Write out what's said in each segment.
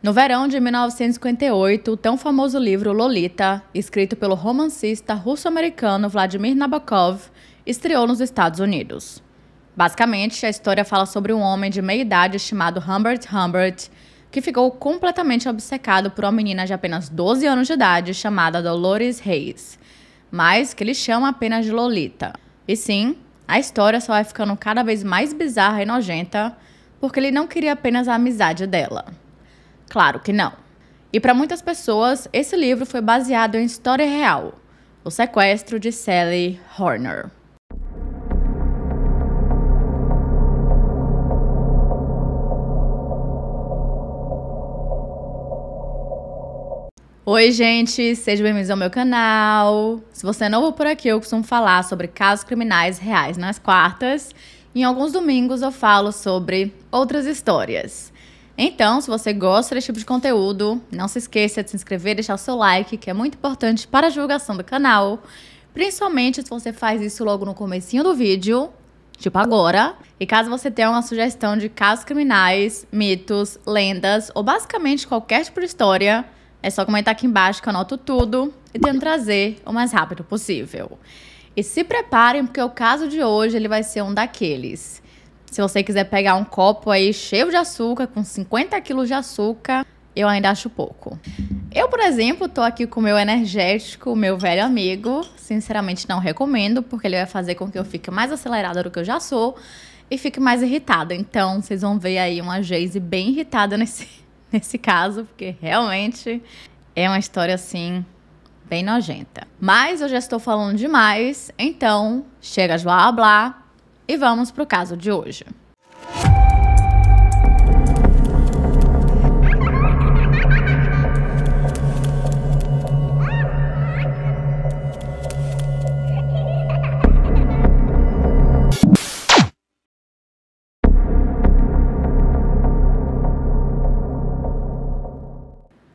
No verão de 1958, o tão famoso livro Lolita, escrito pelo romancista russo-americano Vladimir Nabokov, estreou nos Estados Unidos. Basicamente, a história fala sobre um homem de meia idade chamado Humbert Humbert, que ficou completamente obcecado por uma menina de apenas 12 anos de idade chamada Dolores Reis, mas que ele chama apenas de Lolita. E sim, a história só vai ficando cada vez mais bizarra e nojenta porque ele não queria apenas a amizade dela. Claro que não. E para muitas pessoas, esse livro foi baseado em história real: O Sequestro de Sally Horner. Oi, gente, sejam bem-vindos ao meu canal. Se você é novo por aqui, eu costumo falar sobre casos criminais reais nas quartas. Em alguns domingos eu falo sobre outras histórias. Então, se você gosta desse tipo de conteúdo, não se esqueça de se inscrever, deixar o seu like, que é muito importante para a divulgação do canal. Principalmente se você faz isso logo no comecinho do vídeo, tipo agora. E caso você tenha uma sugestão de casos criminais, mitos, lendas ou basicamente qualquer tipo de história, é só comentar aqui embaixo que eu anoto tudo e tento trazer o mais rápido possível. E se preparem porque o caso de hoje ele vai ser um daqueles se você quiser pegar um copo aí cheio de açúcar, com 50 quilos de açúcar, eu ainda acho pouco. Eu, por exemplo, tô aqui com o meu energético, meu velho amigo. Sinceramente, não recomendo, porque ele vai fazer com que eu fique mais acelerada do que eu já sou e fique mais irritada. Então, vocês vão ver aí uma Jayce bem irritada nesse, nesse caso, porque realmente é uma história assim bem nojenta. Mas eu já estou falando demais, então chega de blá blá e vamos para o caso de hoje.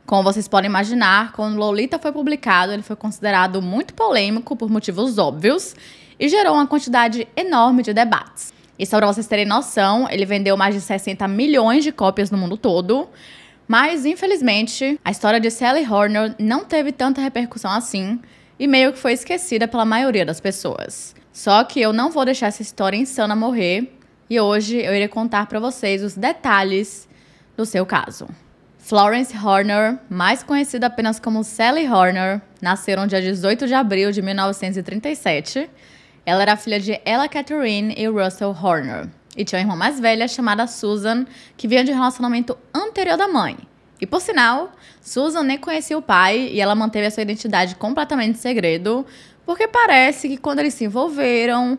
Como vocês podem imaginar, quando Lolita foi publicado, ele foi considerado muito polêmico por motivos óbvios e gerou uma quantidade enorme de debates. E só para vocês terem noção, ele vendeu mais de 60 milhões de cópias no mundo todo. Mas, infelizmente, a história de Sally Horner não teve tanta repercussão assim e meio que foi esquecida pela maioria das pessoas. Só que eu não vou deixar essa história insana morrer e hoje eu irei contar para vocês os detalhes do seu caso. Florence Horner, mais conhecida apenas como Sally Horner, nasceu no dia 18 de abril de 1937 ela era filha de Ella Catherine e Russell Horner. E tinha uma irmã mais velha chamada Susan, que vinha de um relacionamento anterior da mãe. E por sinal, Susan nem conhecia o pai e ela manteve a sua identidade completamente em segredo, porque parece que quando eles se envolveram,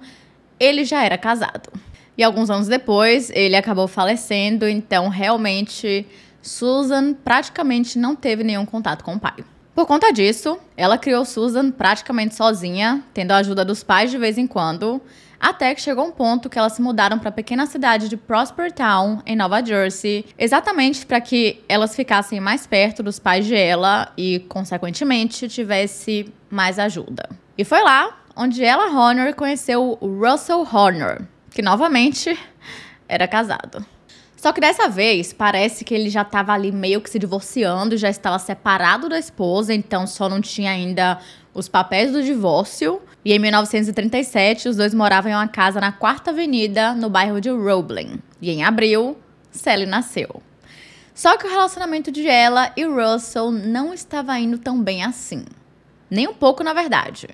ele já era casado. E alguns anos depois, ele acabou falecendo, então realmente Susan praticamente não teve nenhum contato com o pai. Por conta disso, ela criou Susan praticamente sozinha, tendo a ajuda dos pais de vez em quando, até que chegou um ponto que elas se mudaram para a pequena cidade de Prosper Town, em Nova Jersey, exatamente para que elas ficassem mais perto dos pais de ela e, consequentemente, tivesse mais ajuda. E foi lá onde ela Horner conheceu o Russell Horner, que novamente era casado. Só que dessa vez, parece que ele já estava ali meio que se divorciando, já estava separado da esposa, então só não tinha ainda os papéis do divórcio. E em 1937, os dois moravam em uma casa na Quarta Avenida, no bairro de Roebling. E em abril, Sally nasceu. Só que o relacionamento de ela e Russell não estava indo tão bem assim. Nem um pouco, na verdade.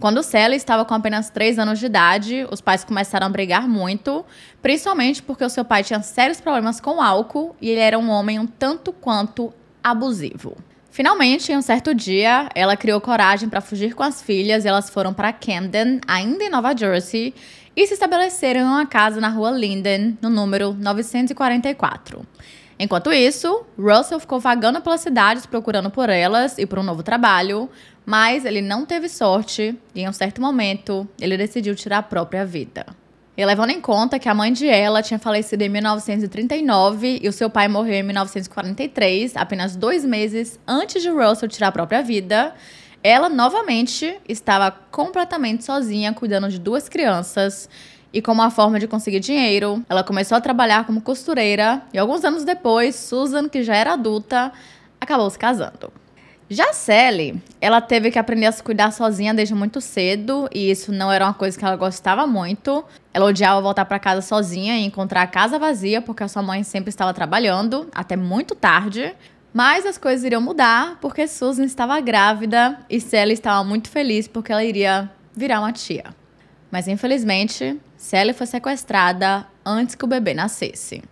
Quando Sally estava com apenas 3 anos de idade, os pais começaram a brigar muito, principalmente porque o seu pai tinha sérios problemas com álcool e ele era um homem um tanto quanto abusivo. Finalmente, em um certo dia, ela criou coragem para fugir com as filhas e elas foram para Camden, ainda em Nova Jersey, e se estabeleceram em uma casa na rua Linden, no número 944. Enquanto isso, Russell ficou vagando pelas cidades procurando por elas e por um novo trabalho, mas ele não teve sorte e, em um certo momento, ele decidiu tirar a própria vida. E levando em conta que a mãe de ela tinha falecido em 1939 e o seu pai morreu em 1943, apenas dois meses antes de Russell tirar a própria vida, ela novamente estava completamente sozinha cuidando de duas crianças e como uma forma de conseguir dinheiro, ela começou a trabalhar como costureira e alguns anos depois, Susan, que já era adulta, acabou se casando. Já Sally, ela teve que aprender a se cuidar sozinha desde muito cedo e isso não era uma coisa que ela gostava muito. Ela odiava voltar para casa sozinha e encontrar a casa vazia porque a sua mãe sempre estava trabalhando até muito tarde. Mas as coisas iriam mudar porque Susan estava grávida e Sally estava muito feliz porque ela iria virar uma tia. Mas infelizmente, Sally foi sequestrada antes que o bebê nascesse.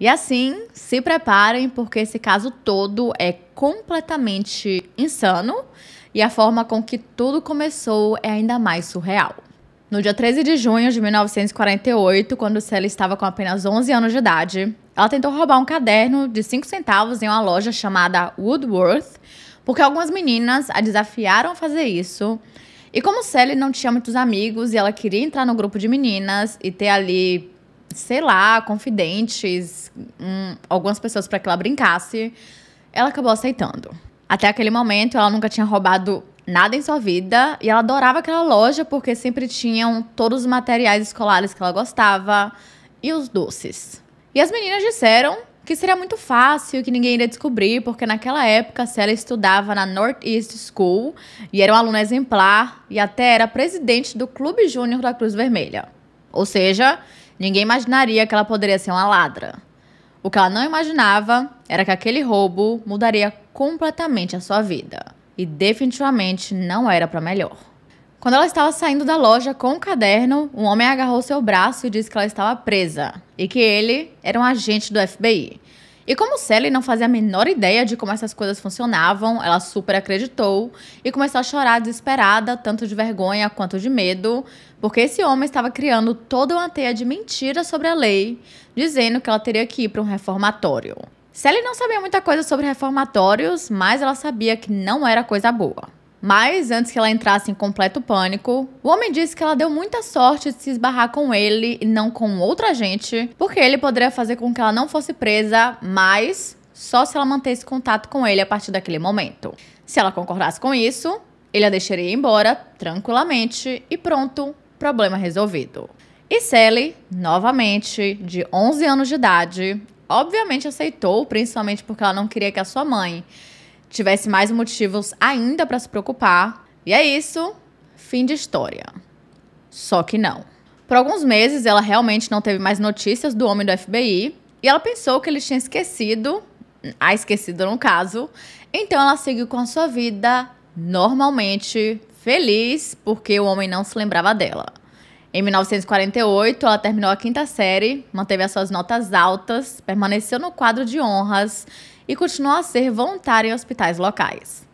E assim, se preparem, porque esse caso todo é completamente insano e a forma com que tudo começou é ainda mais surreal. No dia 13 de junho de 1948, quando Sally estava com apenas 11 anos de idade, ela tentou roubar um caderno de 5 centavos em uma loja chamada Woodworth, porque algumas meninas a desafiaram a fazer isso e como Sally não tinha muitos amigos e ela queria entrar no grupo de meninas e ter ali, sei lá, confidentes, um, algumas pessoas para que ela brincasse, ela acabou aceitando. Até aquele momento, ela nunca tinha roubado nada em sua vida e ela adorava aquela loja porque sempre tinham todos os materiais escolares que ela gostava e os doces. E as meninas disseram que seria muito fácil, que ninguém iria descobrir, porque naquela época Célia estudava na Northeast School e era uma aluna exemplar e até era presidente do Clube Júnior da Cruz Vermelha. Ou seja, ninguém imaginaria que ela poderia ser uma ladra. O que ela não imaginava era que aquele roubo mudaria completamente a sua vida e definitivamente não era para melhor. Quando ela estava saindo da loja com o caderno, um homem agarrou seu braço e disse que ela estava presa e que ele era um agente do FBI. E como Sally não fazia a menor ideia de como essas coisas funcionavam, ela super acreditou e começou a chorar desesperada, tanto de vergonha quanto de medo, porque esse homem estava criando toda uma teia de mentiras sobre a lei, dizendo que ela teria que ir para um reformatório. Sally não sabia muita coisa sobre reformatórios, mas ela sabia que não era coisa boa. Mas antes que ela entrasse em completo pânico, o homem disse que ela deu muita sorte de se esbarrar com ele e não com outra gente, porque ele poderia fazer com que ela não fosse presa, mas só se ela mantesse contato com ele a partir daquele momento. Se ela concordasse com isso, ele a deixaria ir embora tranquilamente e pronto, problema resolvido. E Sally, novamente, de 11 anos de idade, obviamente aceitou, principalmente porque ela não queria que a sua mãe tivesse mais motivos ainda para se preocupar. E é isso, fim de história. Só que não. Por alguns meses ela realmente não teve mais notícias do homem do FBI e ela pensou que ele tinha esquecido, a ah, esquecido no caso, então ela seguiu com a sua vida normalmente, feliz, porque o homem não se lembrava dela. Em 1948, ela terminou a quinta série, manteve as suas notas altas, permaneceu no quadro de honras e continuou a ser voluntária em hospitais locais.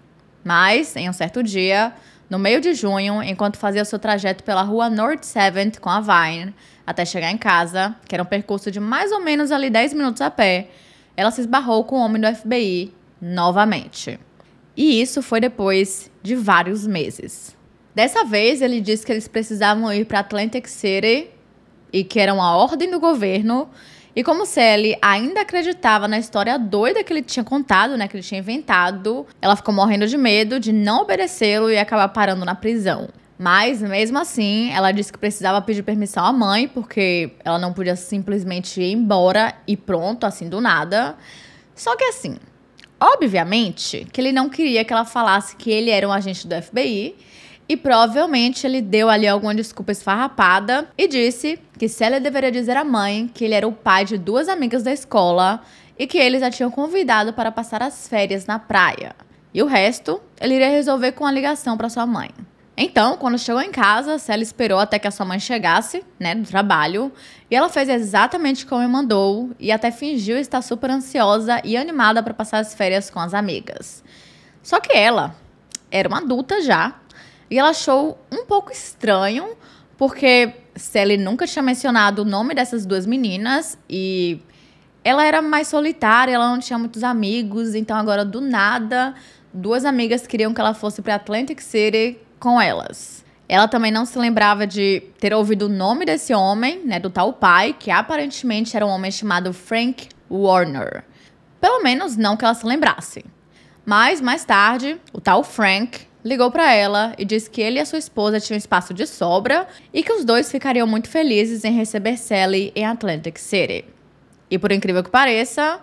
Mas, em um certo dia, no meio de junho, enquanto fazia seu trajeto pela rua North 7 com a Vine, até chegar em casa, que era um percurso de mais ou menos ali 10 minutos a pé, ela se esbarrou com o homem do FBI novamente. E isso foi depois de vários meses. Dessa vez, ele disse que eles precisavam ir para Atlantic City e que era uma ordem do governo e como Sally ainda acreditava na história doida que ele tinha contado, né, que ele tinha inventado, ela ficou morrendo de medo de não obedecê-lo e acabar parando na prisão. Mas mesmo assim, ela disse que precisava pedir permissão à mãe, porque ela não podia simplesmente ir embora e pronto, assim do nada. Só que assim, obviamente que ele não queria que ela falasse que ele era um agente do FBI e provavelmente ele deu ali alguma desculpa esfarrapada e disse que Sally deveria dizer à mãe que ele era o pai de duas amigas da escola e que eles a tinham convidado para passar as férias na praia. E o resto ele iria resolver com a ligação para sua mãe. Então, quando chegou em casa, Sally esperou até que a sua mãe chegasse, né, do trabalho, e ela fez exatamente como mandou e até fingiu estar super ansiosa e animada para passar as férias com as amigas. Só que ela era uma adulta já e ela achou um pouco estranho, porque Sally nunca tinha mencionado o nome dessas duas meninas e ela era mais solitária, ela não tinha muitos amigos, então agora do nada, duas amigas queriam que ela fosse para Atlantic City com elas. Ela também não se lembrava de ter ouvido o nome desse homem, né, do tal pai, que aparentemente era um homem chamado Frank Warner. Pelo menos não que ela se lembrasse. Mas mais tarde, o tal Frank ligou para ela e disse que ele e a sua esposa tinham espaço de sobra e que os dois ficariam muito felizes em receber Sally em Atlantic City. E por incrível que pareça,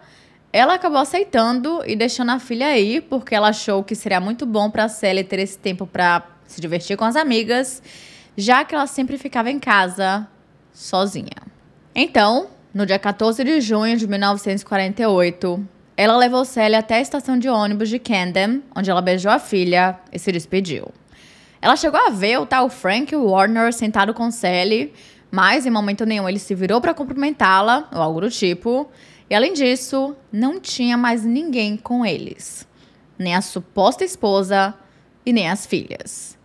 ela acabou aceitando e deixando a filha aí porque ela achou que seria muito bom para Sally ter esse tempo para se divertir com as amigas, já que ela sempre ficava em casa sozinha. Então, no dia 14 de junho de 1948, ela levou Sally até a estação de ônibus de Camden, onde ela beijou a filha e se despediu. Ela chegou a ver o tal Frank Warner sentado com Sally, mas em momento nenhum ele se virou para cumprimentá-la ou algo do tipo. E além disso, não tinha mais ninguém com eles, nem a suposta esposa e nem as filhas.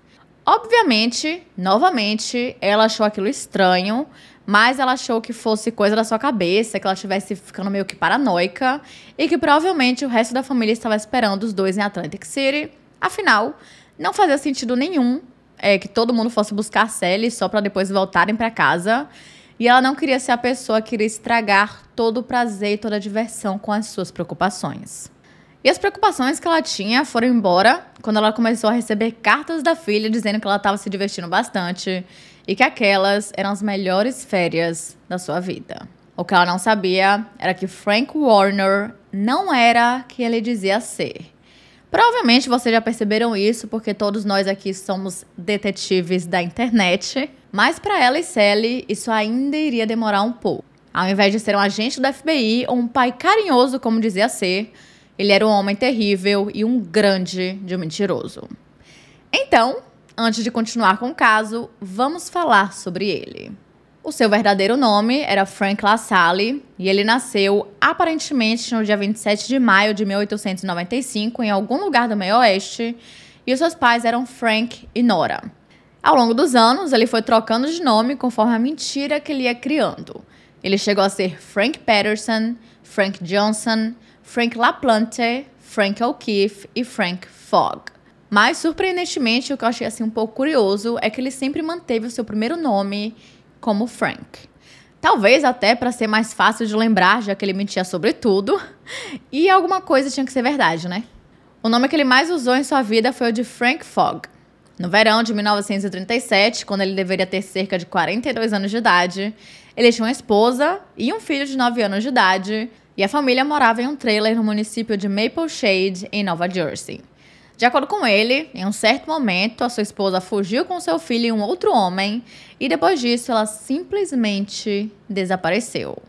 Obviamente, novamente, ela achou aquilo estranho mas ela achou que fosse coisa da sua cabeça, que ela estivesse ficando meio que paranoica e que provavelmente o resto da família estava esperando os dois em Atlantic City. Afinal, não fazia sentido nenhum é, que todo mundo fosse buscar a Sally só para depois voltarem para casa. E ela não queria ser a pessoa que iria estragar todo o prazer e toda a diversão com as suas preocupações. E as preocupações que ela tinha foram embora quando ela começou a receber cartas da filha dizendo que ela estava se divertindo bastante, e que aquelas eram as melhores férias da sua vida. O que ela não sabia era que Frank Warner não era quem ele dizia ser. Provavelmente vocês já perceberam isso porque todos nós aqui somos detetives da internet, mas para ela e Sally isso ainda iria demorar um pouco. Ao invés de ser um agente da FBI ou um pai carinhoso como dizia ser, ele era um homem terrível e um grande de um mentiroso. Então, Antes de continuar com o caso, vamos falar sobre ele. O seu verdadeiro nome era Frank LaSalle e ele nasceu aparentemente no dia 27 de maio de 1895 em algum lugar do meio oeste e os seus pais eram Frank e Nora. Ao longo dos anos, ele foi trocando de nome conforme a mentira que ele ia criando. Ele chegou a ser Frank Patterson, Frank Johnson, Frank LaPlante, Frank O'Keefe e Frank Fogg. Mas, surpreendentemente, o que eu achei assim um pouco curioso é que ele sempre manteve o seu primeiro nome como Frank. Talvez até para ser mais fácil de lembrar, já que ele mentia sobre tudo. E alguma coisa tinha que ser verdade, né? O nome que ele mais usou em sua vida foi o de Frank Fogg. No verão de 1937, quando ele deveria ter cerca de 42 anos de idade, ele tinha uma esposa e um filho de 9 anos de idade, e a família morava em um trailer no município de Maple Shade, em Nova Jersey. De acordo com ele, em um certo momento, a sua esposa fugiu com seu filho e um outro homem, e depois disso ela simplesmente desapareceu.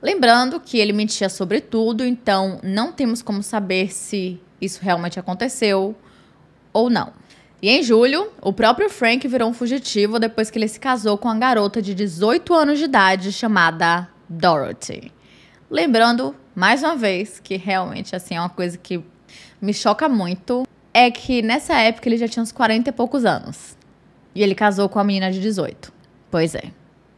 Lembrando que ele mentia sobre tudo, então não temos como saber se isso realmente aconteceu ou não. E em julho, o próprio Frank virou um fugitivo depois que ele se casou com uma garota de 18 anos de idade chamada Dorothy. Lembrando, mais uma vez, que realmente assim é uma coisa que me choca muito é que nessa época ele já tinha uns 40 e poucos anos. E ele casou com a menina de 18. Pois é.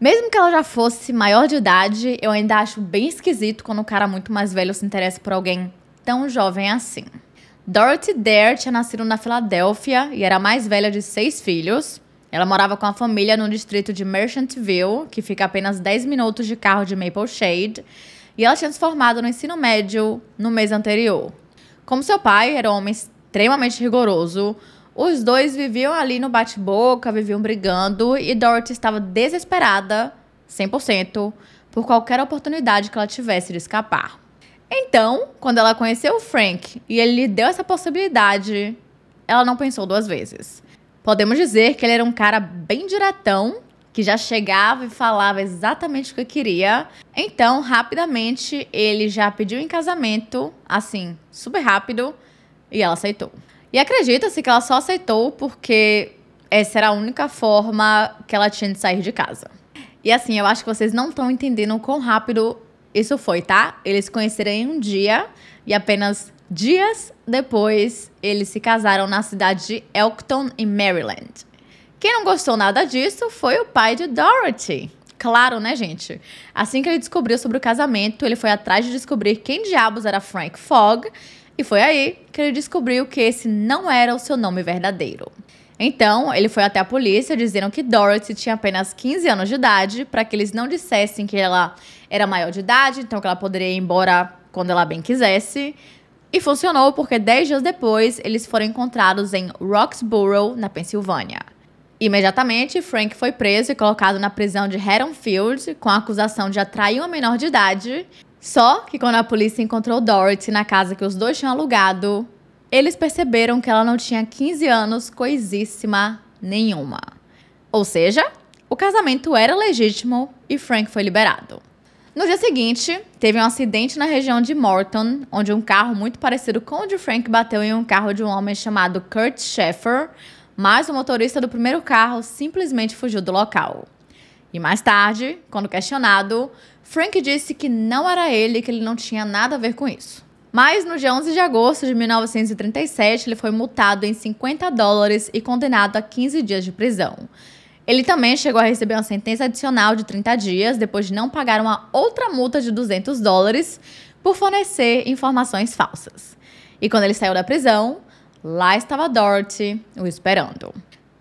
Mesmo que ela já fosse maior de idade, eu ainda acho bem esquisito quando um cara muito mais velho se interessa por alguém tão jovem assim. Dorothy Dare tinha nascido na Filadélfia e era a mais velha de seis filhos. Ela morava com a família no distrito de Merchantville, que fica a apenas 10 minutos de carro de Maple Shade, e ela tinha se formado no ensino médio no mês anterior. Como seu pai era um homem extremamente rigoroso. Os dois viviam ali no bate-boca, viviam brigando e Dorothy estava desesperada, 100%, por qualquer oportunidade que ela tivesse de escapar. Então, quando ela conheceu o Frank e ele lhe deu essa possibilidade, ela não pensou duas vezes. Podemos dizer que ele era um cara bem diretão, que já chegava e falava exatamente o que queria. Então, rapidamente, ele já pediu em casamento, assim, super rápido. E ela aceitou. E acredita-se que ela só aceitou porque essa era a única forma que ela tinha de sair de casa. E assim, eu acho que vocês não estão entendendo o quão rápido isso foi, tá? Eles se conheceram em um dia e apenas dias depois eles se casaram na cidade de Elkton, em Maryland. Quem não gostou nada disso foi o pai de Dorothy. Claro, né, gente? Assim que ele descobriu sobre o casamento, ele foi atrás de descobrir quem diabos era Frank Fogg e foi aí que ele descobriu que esse não era o seu nome verdadeiro. Então, ele foi até a polícia dizendo que Dorothy tinha apenas 15 anos de idade, para que eles não dissessem que ela era maior de idade, então que ela poderia ir embora quando ela bem quisesse. E funcionou porque 10 dias depois eles foram encontrados em Roxborough, na Pensilvânia. Imediatamente, Frank foi preso e colocado na prisão de Haddonfield com a acusação de atrair uma menor de idade só que quando a polícia encontrou Dorothy na casa que os dois tinham alugado, eles perceberam que ela não tinha 15 anos, coisíssima nenhuma. Ou seja, o casamento era legítimo e Frank foi liberado. No dia seguinte, teve um acidente na região de Morton, onde um carro muito parecido com o de Frank bateu em um carro de um homem chamado Kurt Sheffer, mas o motorista do primeiro carro simplesmente fugiu do local. E mais tarde, quando questionado, Frank disse que não era ele, que ele não tinha nada a ver com isso. Mas no dia 11 de agosto de 1937, ele foi multado em 50 dólares e condenado a 15 dias de prisão. Ele também chegou a receber uma sentença adicional de 30 dias depois de não pagar uma outra multa de 200 dólares por fornecer informações falsas. E quando ele saiu da prisão, lá estava Dorothy o esperando.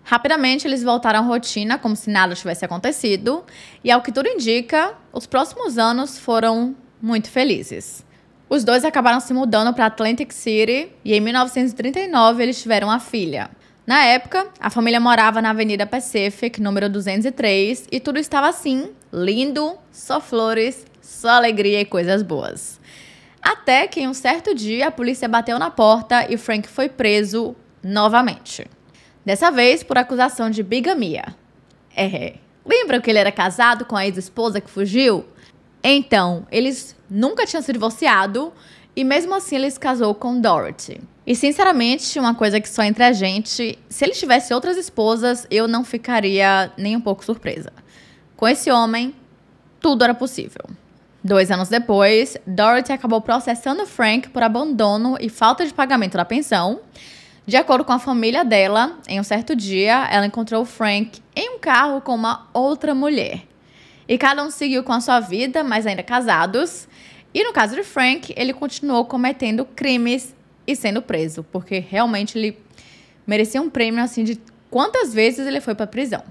Rapidamente eles voltaram à rotina, como se nada tivesse acontecido, e ao que tudo indica, os próximos anos foram muito felizes. Os dois acabaram se mudando para Atlantic City e em 1939 eles tiveram uma filha. Na época, a família morava na Avenida Pacific, número 203, e tudo estava assim, lindo, só flores, só alegria e coisas boas. Até que em um certo dia a polícia bateu na porta e Frank foi preso novamente. Dessa vez por acusação de bigamia. É. Lembram que ele era casado com a ex-esposa que fugiu? Então, eles nunca tinham se divorciado e mesmo assim ele se casou com Dorothy. E sinceramente, uma coisa que só entre a gente, se ele tivesse outras esposas, eu não ficaria nem um pouco surpresa. Com esse homem, tudo era possível. Dois anos depois, Dorothy acabou processando Frank por abandono e falta de pagamento da pensão. De acordo com a família dela, em um certo dia, ela encontrou Frank em um carro com uma outra mulher. E cada um seguiu com a sua vida, mas ainda casados. E no caso de Frank, ele continuou cometendo crimes e sendo preso, porque realmente ele merecia um prêmio assim de quantas vezes ele foi para prisão.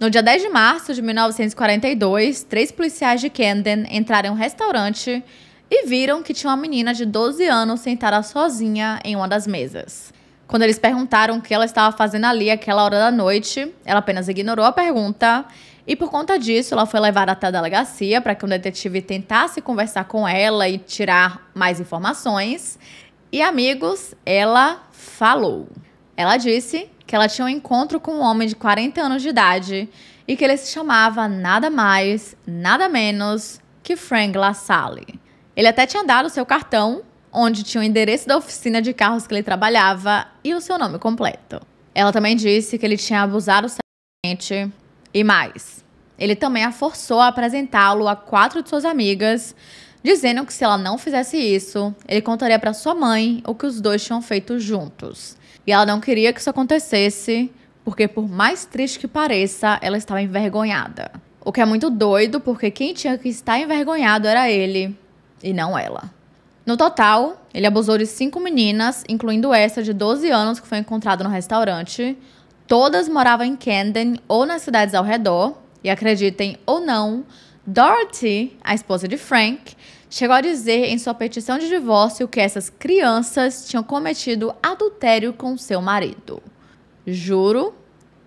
No dia 10 de março de 1942, três policiais de Camden entraram em um restaurante e viram que tinha uma menina de 12 anos sentada sozinha em uma das mesas. Quando eles perguntaram o que ela estava fazendo ali aquela hora da noite, ela apenas ignorou a pergunta. E por conta disso, ela foi levada até a delegacia para que um detetive tentasse conversar com ela e tirar mais informações. E amigos, ela falou. Ela disse que ela tinha um encontro com um homem de 40 anos de idade e que ele se chamava nada mais, nada menos que Frank LaSalle. Ele até tinha dado seu cartão onde tinha o endereço da oficina de carros que ele trabalhava e o seu nome completo. Ela também disse que ele tinha abusado sexualmente e mais. Ele também a forçou a apresentá-lo a quatro de suas amigas, dizendo que se ela não fizesse isso, ele contaria para sua mãe o que os dois tinham feito juntos. E ela não queria que isso acontecesse, porque por mais triste que pareça, ela estava envergonhada. O que é muito doido, porque quem tinha que estar envergonhado era ele e não ela. No total, ele abusou de cinco meninas, incluindo essa de 12 anos que foi encontrada no restaurante. Todas moravam em Camden ou nas cidades ao redor. E acreditem ou não, Dorothy, a esposa de Frank, chegou a dizer em sua petição de divórcio que essas crianças tinham cometido adultério com seu marido. Juro,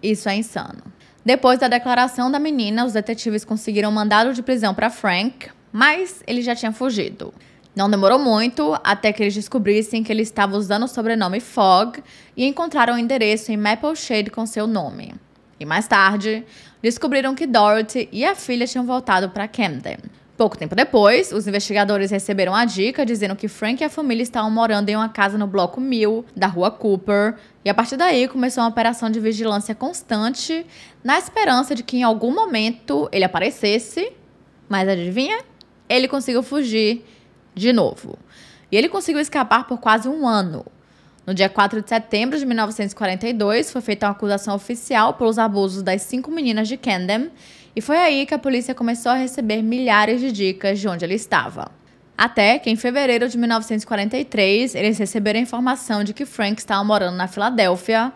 isso é insano. Depois da declaração da menina, os detetives conseguiram um mandado de prisão para Frank, mas ele já tinha fugido. Não demorou muito até que eles descobrissem que ele estava usando o sobrenome Fogg e encontraram o um endereço em Maple Shade com seu nome. E mais tarde, descobriram que Dorothy e a filha tinham voltado para Camden. Pouco tempo depois, os investigadores receberam a dica dizendo que Frank e a família estavam morando em uma casa no bloco 1000 da rua Cooper, e a partir daí começou uma operação de vigilância constante, na esperança de que em algum momento ele aparecesse. Mas adivinha? Ele conseguiu fugir de novo. E ele conseguiu escapar por quase um ano. No dia 4 de setembro de 1942, foi feita uma acusação oficial pelos abusos das cinco meninas de Camden, e foi aí que a polícia começou a receber milhares de dicas de onde ele estava. Até que, em fevereiro de 1943, eles receberam a informação de que Frank estava morando na Filadélfia,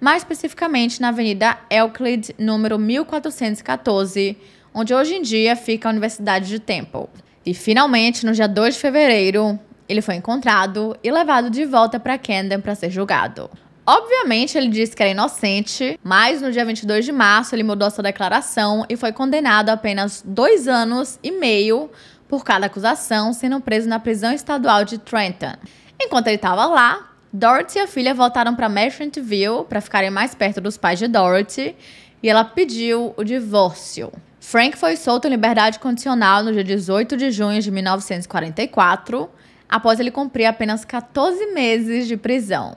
mais especificamente na Avenida Euclid, número 1414, onde hoje em dia fica a Universidade de Temple. E finalmente, no dia 2 de fevereiro, ele foi encontrado e levado de volta para Camden para ser julgado. Obviamente, ele disse que era inocente, mas no dia 22 de março ele mudou sua declaração e foi condenado a apenas dois anos e meio por cada acusação, sendo preso na prisão estadual de Trenton. Enquanto ele estava lá, Dorothy e a filha voltaram para Merchantville para ficarem mais perto dos pais de Dorothy e ela pediu o divórcio. Frank foi solto em liberdade condicional no dia 18 de junho de 1944, após ele cumprir apenas 14 meses de prisão.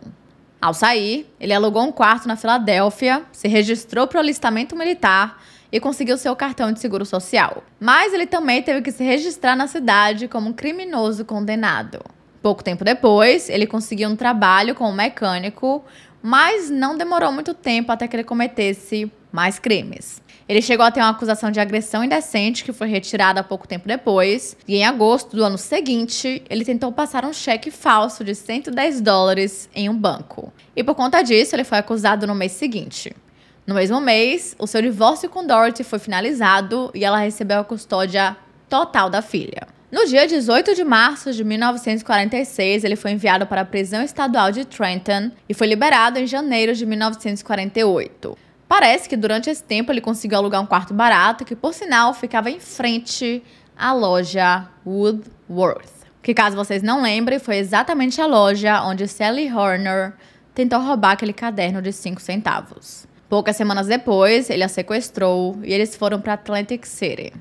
Ao sair, ele alugou um quarto na Filadélfia, se registrou para o alistamento militar e conseguiu seu cartão de seguro social. Mas ele também teve que se registrar na cidade como um criminoso condenado. Pouco tempo depois, ele conseguiu um trabalho como mecânico, mas não demorou muito tempo até que ele cometesse mais crimes. Ele chegou a ter uma acusação de agressão indecente, que foi retirada pouco tempo depois. E em agosto do ano seguinte, ele tentou passar um cheque falso de 110 dólares em um banco. E por conta disso, ele foi acusado no mês seguinte. No mesmo mês, o seu divórcio com Dorothy foi finalizado e ela recebeu a custódia total da filha. No dia 18 de março de 1946, ele foi enviado para a prisão estadual de Trenton e foi liberado em janeiro de 1948. Parece que durante esse tempo ele conseguiu alugar um quarto barato que, por sinal, ficava em frente à loja Woodworth. Que, caso vocês não lembrem, foi exatamente a loja onde Sally Horner tentou roubar aquele caderno de 5 centavos. Poucas semanas depois, ele a sequestrou e eles foram para Atlantic City.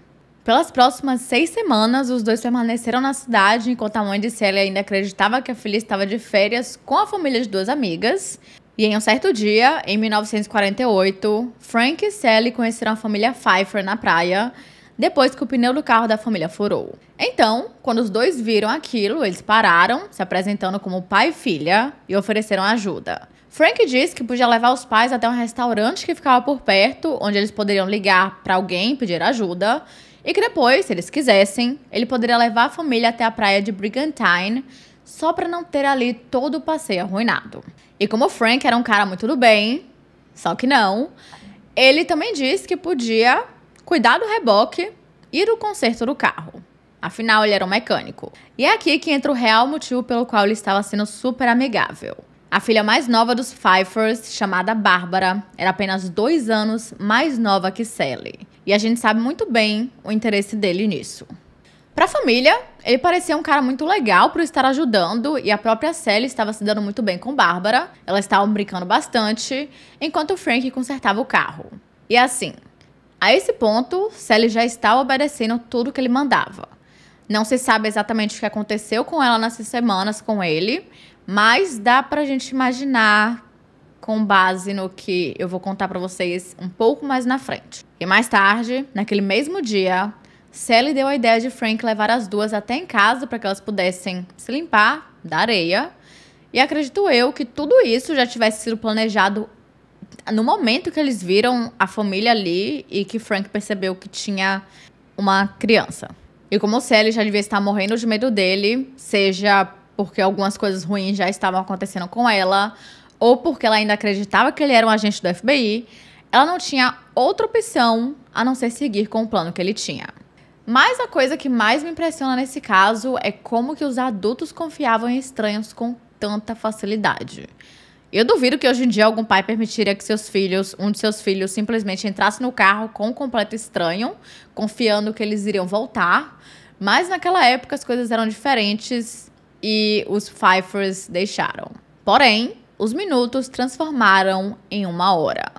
Pelas próximas seis semanas, os dois permaneceram na cidade enquanto a mãe de Sally ainda acreditava que a filha estava de férias com a família de duas amigas e em um certo dia, em 1948, Frank e Sally conheceram a família Pfeiffer na praia, depois que o pneu do carro da família furou. Então, quando os dois viram aquilo, eles pararam, se apresentando como pai e filha, e ofereceram ajuda. Frank disse que podia levar os pais até um restaurante que ficava por perto, onde eles poderiam ligar para alguém e pedir ajuda, e que depois, se eles quisessem, ele poderia levar a família até a praia de Brigantine, só para não ter ali todo o passeio arruinado. E como o Frank era um cara muito do bem, só que não, ele também disse que podia cuidar do reboque e do conserto do carro. Afinal, ele era um mecânico. E é aqui que entra o real motivo pelo qual ele estava sendo super amigável. A filha mais nova dos Pfeiffers, chamada Bárbara, era apenas dois anos mais nova que Sally. E a gente sabe muito bem o interesse dele nisso. Pra família, ele parecia um cara muito legal por estar ajudando e a própria Sally estava se dando muito bem com Bárbara, elas estavam brincando bastante, enquanto Frank consertava o carro. E assim, a esse ponto, Sally já estava obedecendo tudo que ele mandava. Não se sabe exatamente o que aconteceu com ela nessas semanas com ele, mas dá pra gente imaginar com base no que eu vou contar para vocês um pouco mais na frente. E mais tarde, naquele mesmo dia, Sally deu a ideia de Frank levar as duas até em casa para que elas pudessem se limpar da areia. E acredito eu que tudo isso já tivesse sido planejado no momento que eles viram a família ali e que Frank percebeu que tinha uma criança. E como Sally já devia estar morrendo de medo dele, seja porque algumas coisas ruins já estavam acontecendo com ela, ou porque ela ainda acreditava que ele era um agente do FBI, ela não tinha outra opção a não ser seguir com o plano que ele tinha. Mas a coisa que mais me impressiona nesse caso é como que os adultos confiavam em estranhos com tanta facilidade. Eu duvido que hoje em dia algum pai permitiria que seus filhos, um de seus filhos, simplesmente entrasse no carro com um completo estranho, confiando que eles iriam voltar. Mas naquela época as coisas eram diferentes e os Pfeiffers deixaram. Porém, os minutos transformaram em uma hora,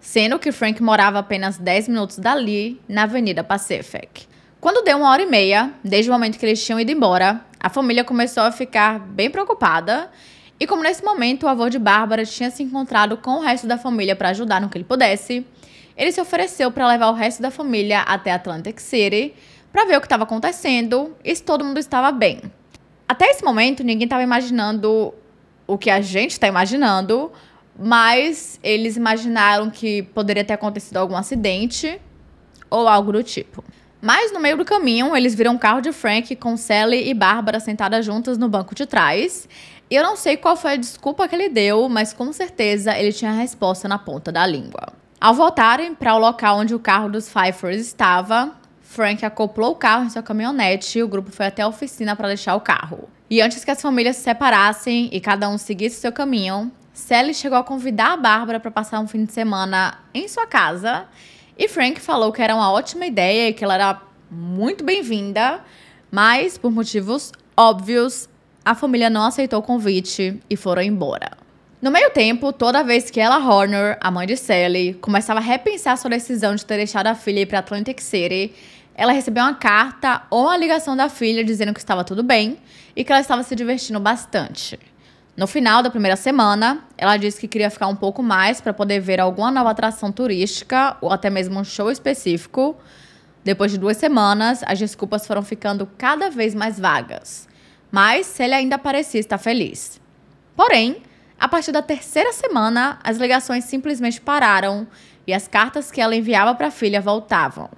sendo que Frank morava apenas 10 minutos dali, na Avenida Pacific. Quando deu uma hora e meia, desde o momento que eles tinham ido embora, a família começou a ficar bem preocupada. E como nesse momento o avô de Bárbara tinha se encontrado com o resto da família para ajudar no que ele pudesse, ele se ofereceu para levar o resto da família até Atlantic City para ver o que estava acontecendo e se todo mundo estava bem. Até esse momento, ninguém estava imaginando o que a gente está imaginando, mas eles imaginaram que poderia ter acontecido algum acidente ou algo do tipo. Mas no meio do caminho, eles viram um carro de Frank com Sally e Bárbara sentadas juntas no banco de trás. Eu não sei qual foi a desculpa que ele deu, mas com certeza ele tinha a resposta na ponta da língua. Ao voltarem para o local onde o carro dos Pfeiffers estava, Frank acoplou o carro em sua caminhonete e o grupo foi até a oficina para deixar o carro. E antes que as famílias se separassem e cada um seguisse seu caminho, Sally chegou a convidar a Bárbara para passar um fim de semana em sua casa e Frank falou que era uma ótima ideia e que ela era muito bem-vinda, mas por motivos óbvios, a família não aceitou o convite e foram embora. No meio tempo, toda vez que ela Horner, a mãe de Sally, começava a repensar sua decisão de ter deixado a filha ir para Atlantic City, ela recebeu uma carta ou uma ligação da filha dizendo que estava tudo bem e que ela estava se divertindo bastante. No final da primeira semana, ela disse que queria ficar um pouco mais para poder ver alguma nova atração turística ou até mesmo um show específico. Depois de duas semanas, as desculpas foram ficando cada vez mais vagas. Mas ele ainda parecia estar feliz. Porém, a partir da terceira semana, as ligações simplesmente pararam e as cartas que ela enviava para a filha voltavam.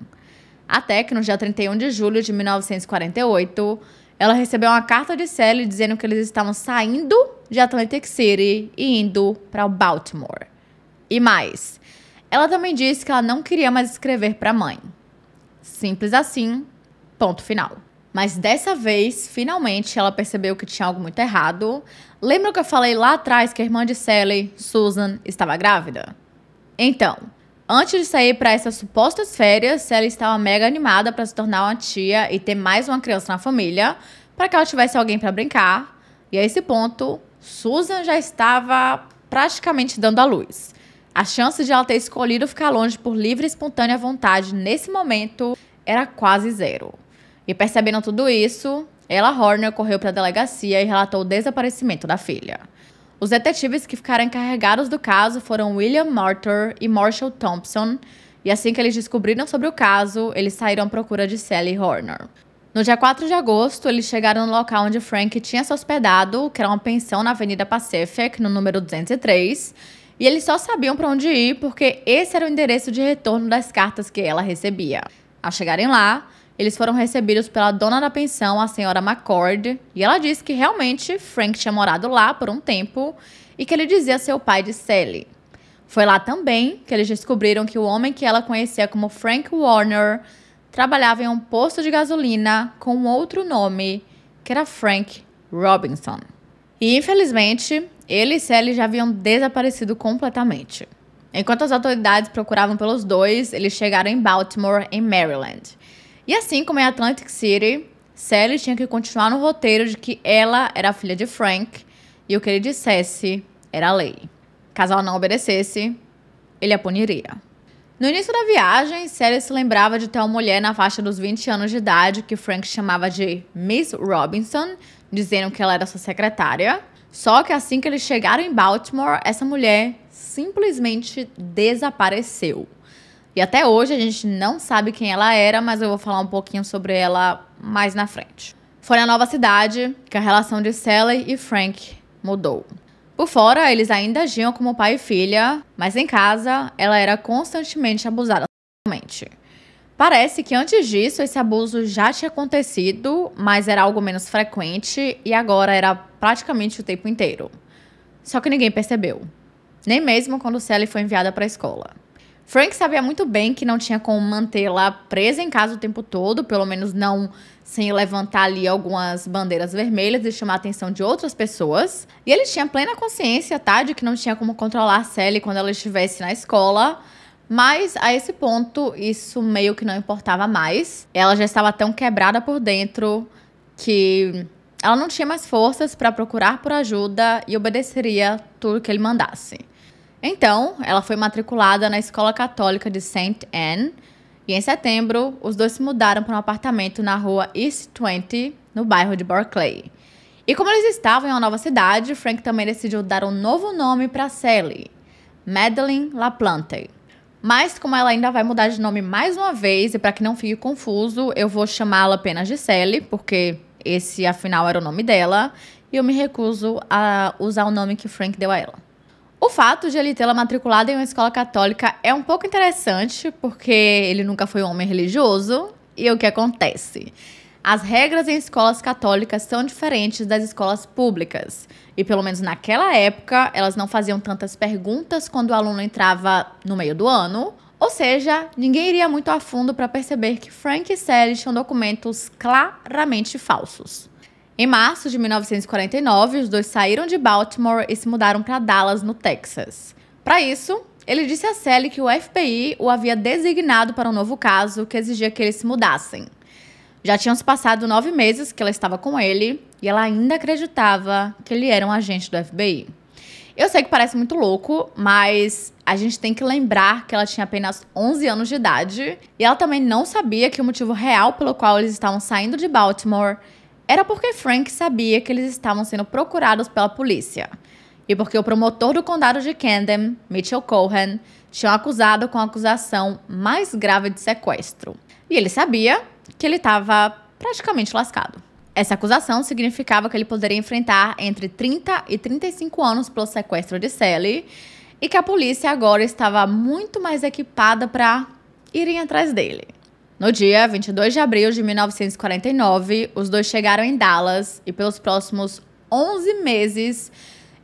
Até que no dia 31 de julho de 1948, ela recebeu uma carta de Sally dizendo que eles estavam saindo de Atlantic City e indo para Baltimore. E mais, ela também disse que ela não queria mais escrever para a mãe. Simples assim, ponto final. Mas dessa vez, finalmente, ela percebeu que tinha algo muito errado. Lembra que eu falei lá atrás que a irmã de Sally, Susan, estava grávida? Então, antes de sair para essas supostas férias, Sally estava mega animada para se tornar uma tia e ter mais uma criança na família, para que ela tivesse alguém para brincar. E a esse ponto, Susan já estava praticamente dando à luz. A chance de ela ter escolhido ficar longe por livre e espontânea vontade nesse momento era quase zero. E percebendo tudo isso, ela Horner correu para a delegacia e relatou o desaparecimento da filha. Os detetives que ficaram encarregados do caso foram William Martyr e Marshall Thompson, e assim que eles descobriram sobre o caso, eles saíram à procura de Sally Horner. No dia 4 de agosto, eles chegaram no local onde Frank tinha se hospedado, que era uma pensão na Avenida Pacific, no número 203, e eles só sabiam para onde ir porque esse era o endereço de retorno das cartas que ela recebia. Ao chegarem lá, eles foram recebidos pela dona da pensão, a senhora McCord, e ela disse que realmente Frank tinha morado lá por um tempo e que ele dizia ser o pai de Sally. Foi lá também que eles descobriram que o homem que ela conhecia como Frank Warner trabalhava em um posto de gasolina com outro nome, que era Frank Robinson. E infelizmente, ele e Sally já haviam desaparecido completamente. Enquanto as autoridades procuravam pelos dois, eles chegaram em Baltimore, em Maryland. E assim como em Atlantic City, Sally tinha que continuar no roteiro de que ela era filha de Frank e o que ele dissesse era lei. Caso ela não obedecesse, ele a puniria. No início da viagem, Sally se lembrava de ter uma mulher na faixa dos 20 anos de idade que Frank chamava de Miss Robinson, dizendo que ela era sua secretária. Só que assim que eles chegaram em Baltimore, essa mulher simplesmente desapareceu. E até hoje a gente não sabe quem ela era, mas eu vou falar um pouquinho sobre ela mais na frente. Foi na nova cidade que a relação de Sally e Frank mudou. Por fora, eles ainda agiam como pai e filha, mas em casa ela era constantemente abusada sexualmente. Parece que antes disso esse abuso já tinha acontecido, mas era algo menos frequente e agora era praticamente o tempo inteiro. Só que ninguém percebeu, nem mesmo quando Sally foi enviada para a escola. Frank sabia muito bem que não tinha como mantê-la presa em casa o tempo todo, pelo menos não sem levantar ali algumas bandeiras vermelhas e chamar a atenção de outras pessoas. E ele tinha plena consciência, tá, de que não tinha como controlar a Sally quando ela estivesse na escola. Mas a esse ponto, isso meio que não importava mais. Ela já estava tão quebrada por dentro que ela não tinha mais forças para procurar por ajuda e obedeceria tudo que ele mandasse. Então, ela foi matriculada na escola católica de St. Anne e em setembro, os dois se mudaram para um apartamento na rua East 20, no bairro de Barclay. E como eles estavam em uma nova cidade, Frank também decidiu dar um novo nome para Sally, Madeline LaPlante. Mas como ela ainda vai mudar de nome mais uma vez, e para que não fique confuso, eu vou chamá-la apenas de Sally, porque esse afinal era o nome dela, e eu me recuso a usar o nome que Frank deu a ela. O fato de ele tê-la matriculada em uma escola católica é um pouco interessante, porque ele nunca foi um homem religioso. E o que acontece? As regras em escolas católicas são diferentes das escolas públicas. E pelo menos naquela época, elas não faziam tantas perguntas quando o aluno entrava no meio do ano. Ou seja, ninguém iria muito a fundo para perceber que Frank e Sally tinham documentos claramente falsos. Em março de 1949, os dois saíram de Baltimore e se mudaram para Dallas, no Texas. Para isso, ele disse a Sally que o FBI o havia designado para um novo caso que exigia que eles se mudassem. Já tinham se passado nove meses que ela estava com ele e ela ainda acreditava que ele era um agente do FBI. Eu sei que parece muito louco, mas a gente tem que lembrar que ela tinha apenas 11 anos de idade e ela também não sabia que o motivo real pelo qual eles estavam saindo de Baltimore era porque Frank sabia que eles estavam sendo procurados pela polícia e porque o promotor do condado de Camden, Mitchell Cohen, tinha acusado com a acusação mais grave de sequestro. E ele sabia que ele estava praticamente lascado. Essa acusação significava que ele poderia enfrentar entre 30 e 35 anos pelo sequestro de Sally e que a polícia agora estava muito mais equipada para irem atrás dele. No dia 22 de abril de 1949, os dois chegaram em Dallas e pelos próximos 11 meses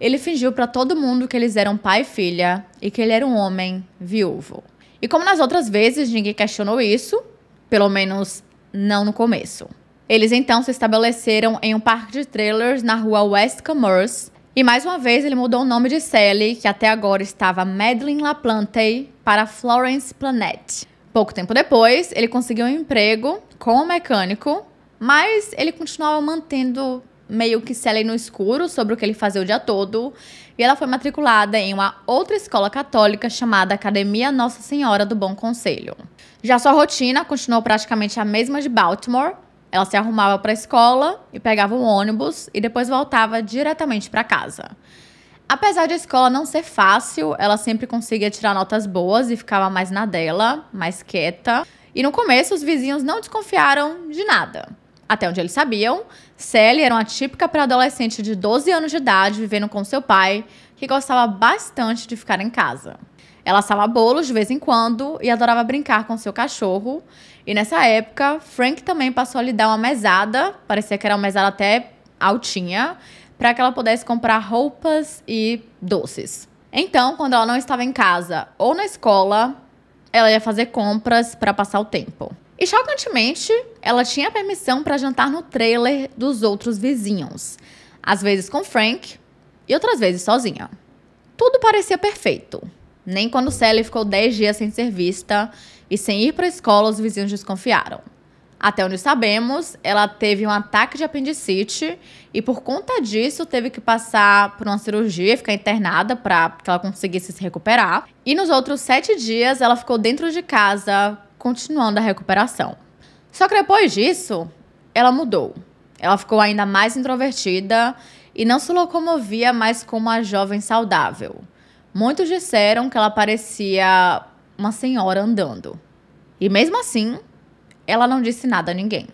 ele fingiu para todo mundo que eles eram pai e filha e que ele era um homem viúvo. E como nas outras vezes ninguém questionou isso, pelo menos não no começo. Eles então se estabeleceram em um parque de trailers na rua West Commerce. E mais uma vez ele mudou o nome de Sally, que até agora estava Madeline LaPlante, para Florence Planet. Pouco tempo depois, ele conseguiu um emprego como mecânico, mas ele continuava mantendo meio que se ali no escuro sobre o que ele fazia o dia todo. E ela foi matriculada em uma outra escola católica chamada Academia Nossa Senhora do Bom Conselho. Já sua rotina continuou praticamente a mesma de Baltimore. Ela se arrumava para a escola e pegava um ônibus e depois voltava diretamente para casa. Apesar de a escola não ser fácil, ela sempre conseguia tirar notas boas e ficava mais na dela, mais quieta. E no começo, os vizinhos não desconfiaram de nada. Até onde eles sabiam, Sally era uma típica pré-adolescente de 12 anos de idade vivendo com seu pai, que gostava bastante de ficar em casa. Ela assava bolos de vez em quando e adorava brincar com seu cachorro. E nessa época, Frank também passou a lhe dar uma mesada, parecia que era uma mesada até altinha, para que ela pudesse comprar roupas e doces. Então, quando ela não estava em casa ou na escola, ela ia fazer compras para passar o tempo. E chocantemente, ela tinha permissão para jantar no trailer dos outros vizinhos, às vezes com Frank e outras vezes sozinha. Tudo parecia perfeito. Nem quando Sally ficou 10 dias sem ser vista e sem ir para a escola, os vizinhos desconfiaram. Até onde sabemos, ela teve um ataque de apendicite e por conta disso teve que passar por uma cirurgia, ficar internada para que ela conseguisse se recuperar. E nos outros sete dias ela ficou dentro de casa, continuando a recuperação. Só que depois disso, ela mudou. Ela ficou ainda mais introvertida e não se locomovia mais como a jovem saudável. Muitos disseram que ela parecia uma senhora andando. E mesmo assim, ela não disse nada a ninguém.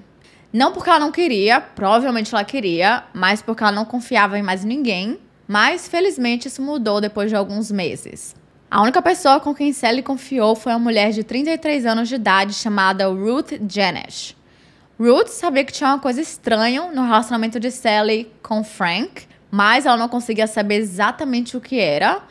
Não porque ela não queria, provavelmente ela queria, mas porque ela não confiava em mais ninguém. Mas felizmente isso mudou depois de alguns meses. A única pessoa com quem Sally confiou foi uma mulher de 33 anos de idade chamada Ruth Janesh. Ruth sabia que tinha uma coisa estranha no relacionamento de Sally com Frank, mas ela não conseguia saber exatamente o que era.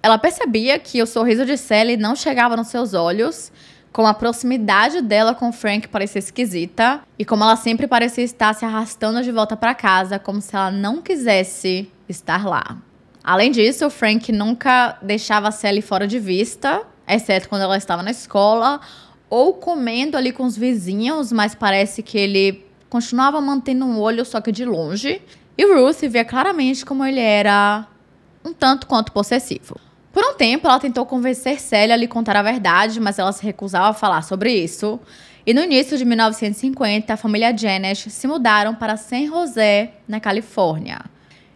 Ela percebia que o sorriso de Sally não chegava nos seus olhos, como a proximidade dela com Frank parecia esquisita e como ela sempre parecia estar se arrastando de volta para casa, como se ela não quisesse estar lá. Além disso, o Frank nunca deixava a Sally fora de vista, exceto quando ela estava na escola ou comendo ali com os vizinhos, mas parece que ele continuava mantendo um olho só que de longe. E Ruth via claramente como ele era um tanto quanto possessivo. Por um tempo, ela tentou convencer Célia a lhe contar a verdade, mas ela se recusava a falar sobre isso. E no início de 1950, a família Janet se mudaram para San José, na Califórnia.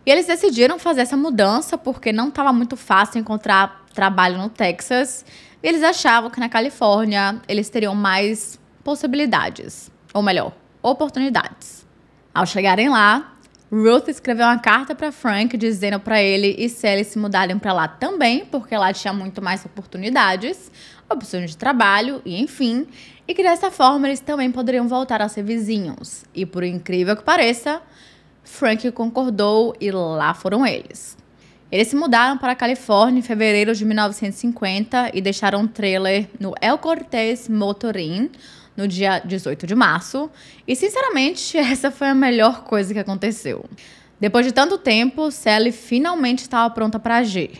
E eles decidiram fazer essa mudança porque não estava muito fácil encontrar trabalho no Texas. E eles achavam que na Califórnia eles teriam mais possibilidades, ou melhor, oportunidades. Ao chegarem lá, Ruth escreveu uma carta para Frank dizendo para ele e Sally se mudarem para lá também, porque lá tinha muito mais oportunidades, opções de trabalho e enfim, e que dessa forma eles também poderiam voltar a ser vizinhos. E por incrível que pareça, Frank concordou e lá foram eles. Eles se mudaram para a Califórnia em fevereiro de 1950 e deixaram um trailer no El Cortez Motor Inn, no dia 18 de março, e sinceramente, essa foi a melhor coisa que aconteceu. Depois de tanto tempo, Sally finalmente estava pronta para agir.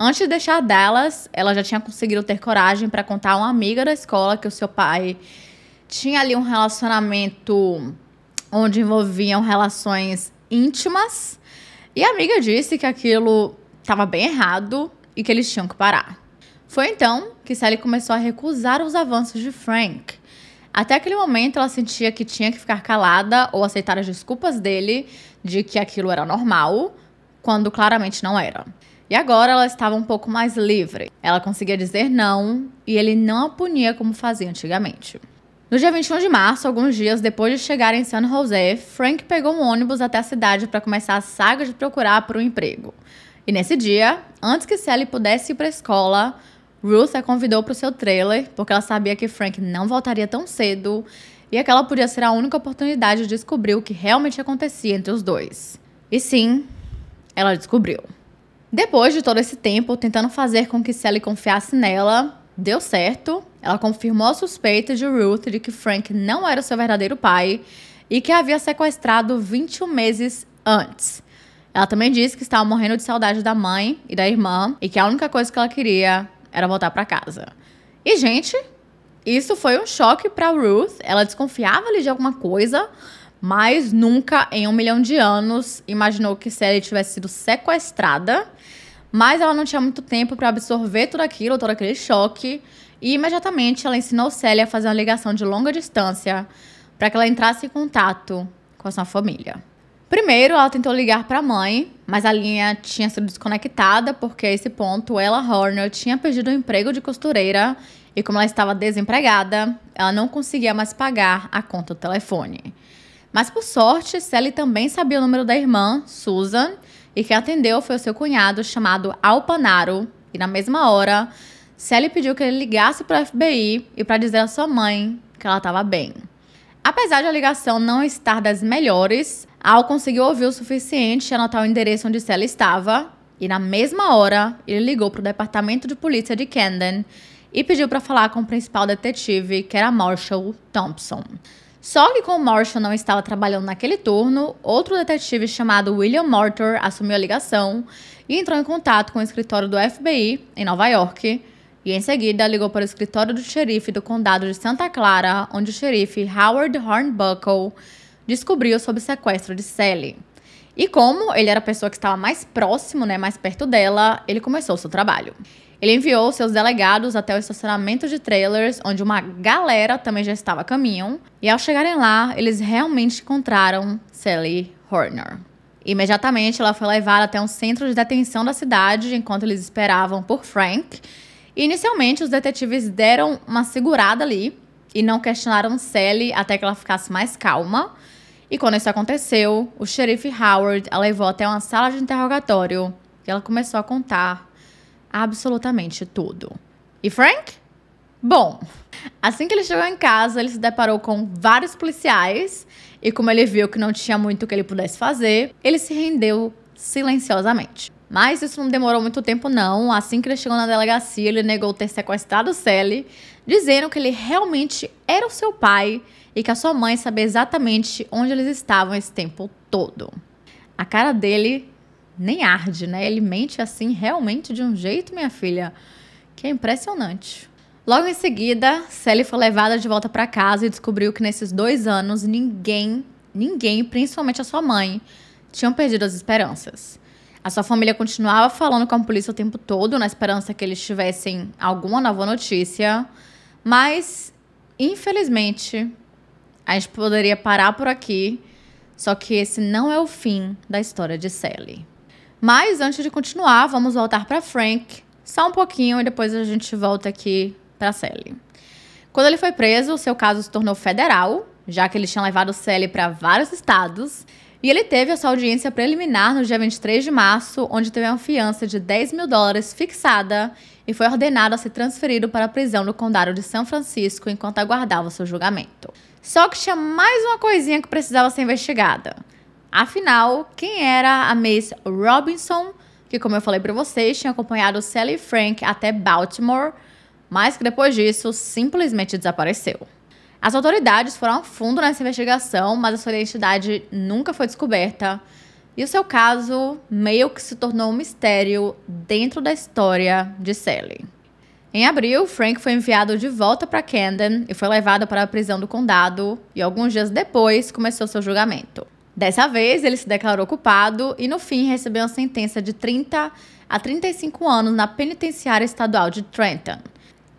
Antes de deixar Dallas, ela já tinha conseguido ter coragem para contar a uma amiga da escola que o seu pai tinha ali um relacionamento onde envolviam relações íntimas. E a amiga disse que aquilo estava bem errado e que eles tinham que parar. Foi então que Sally começou a recusar os avanços de Frank. Até aquele momento, ela sentia que tinha que ficar calada ou aceitar as desculpas dele de que aquilo era normal, quando claramente não era. E agora ela estava um pouco mais livre. Ela conseguia dizer não e ele não a punia como fazia antigamente. No dia 21 de março, alguns dias depois de chegar em San José, Frank pegou um ônibus até a cidade para começar a saga de procurar por um emprego. E nesse dia, antes que Sally pudesse ir para a escola, Ruth a convidou para o seu trailer, porque ela sabia que Frank não voltaria tão cedo e aquela podia ser a única oportunidade de descobrir o que realmente acontecia entre os dois. E sim, ela descobriu. Depois de todo esse tempo tentando fazer com que Sally confiasse nela, deu certo. Ela confirmou a suspeita de Ruth de que Frank não era seu verdadeiro pai e que havia sequestrado 21 meses antes. Ela também disse que estava morrendo de saudade da mãe e da irmã e que a única coisa que ela queria era voltar para casa. E, gente, isso foi um choque para Ruth. Ela desconfiava ali de alguma coisa, mas nunca em um milhão de anos imaginou que Sally tivesse sido sequestrada. Mas ela não tinha muito tempo para absorver tudo aquilo, todo aquele choque. E imediatamente ela ensinou Sally a fazer uma ligação de longa distância para que ela entrasse em contato com a sua família. Primeiro, ela tentou ligar para a mãe, mas a linha tinha sido desconectada porque a esse ponto ela Horner tinha perdido o um emprego de costureira e como ela estava desempregada, ela não conseguia mais pagar a conta do telefone. Mas por sorte, Sally também sabia o número da irmã, Susan, e quem atendeu foi o seu cunhado chamado Alpanaro, e na mesma hora, Sally pediu que ele ligasse para o FBI e para dizer à sua mãe que ela estava bem. Apesar de a ligação não estar das melhores, Al conseguiu ouvir o suficiente e anotar o endereço onde Stella estava. E na mesma hora, ele ligou para o departamento de polícia de Camden e pediu para falar com o principal detetive, que era Marshall Thompson. Só que como Marshall não estava trabalhando naquele turno, outro detetive chamado William Mortor assumiu a ligação e entrou em contato com o escritório do FBI em Nova York, e em seguida ligou para o escritório do xerife do condado de Santa Clara, onde o xerife Howard Hornbuckle descobriu sobre o sequestro de Sally. E como ele era a pessoa que estava mais próximo, né, mais perto dela, ele começou seu trabalho. Ele enviou seus delegados até o estacionamento de trailers, onde uma galera também já estava a caminho, e ao chegarem lá, eles realmente encontraram Sally Horner. Imediatamente ela foi levada até um centro de detenção da cidade enquanto eles esperavam por Frank, Inicialmente, os detetives deram uma segurada ali e não questionaram Sally até que ela ficasse mais calma. E quando isso aconteceu, o xerife Howard a levou até uma sala de interrogatório e ela começou a contar absolutamente tudo. E Frank? Bom, assim que ele chegou em casa, ele se deparou com vários policiais e, como ele viu que não tinha muito que ele pudesse fazer, ele se rendeu silenciosamente. Mas isso não demorou muito tempo, não. Assim que ele chegou na delegacia, ele negou ter sequestrado Sally, dizendo que ele realmente era o seu pai e que a sua mãe sabia exatamente onde eles estavam esse tempo todo. A cara dele nem arde, né? Ele mente assim realmente de um jeito, minha filha, que é impressionante. Logo em seguida, Sally foi levada de volta para casa e descobriu que nesses dois anos ninguém, ninguém, principalmente a sua mãe, tinham perdido as esperanças. A sua família continuava falando com a polícia o tempo todo, na esperança que eles tivessem alguma nova notícia. Mas, infelizmente, a gente poderia parar por aqui. Só que esse não é o fim da história de Sally. Mas antes de continuar, vamos voltar para Frank só um pouquinho e depois a gente volta aqui para Sally. Quando ele foi preso, seu caso se tornou federal, já que eles tinham levado Sally para vários estados. E ele teve essa audiência preliminar no dia 23 de março, onde teve uma fiança de 10 mil dólares fixada e foi ordenado a ser transferido para a prisão no condado de São Francisco enquanto aguardava seu julgamento. Só que tinha mais uma coisinha que precisava ser investigada. Afinal, quem era a Miss Robinson, que, como eu falei para vocês, tinha acompanhado Sally Frank até Baltimore, mas que depois disso simplesmente desapareceu. As autoridades foram a fundo nessa investigação, mas a sua identidade nunca foi descoberta. E o seu caso meio que se tornou um mistério dentro da história de Sally. Em abril, Frank foi enviado de volta para Camden e foi levado para a prisão do condado, e alguns dias depois começou seu julgamento. Dessa vez, ele se declarou culpado e no fim recebeu uma sentença de 30 a 35 anos na penitenciária estadual de Trenton.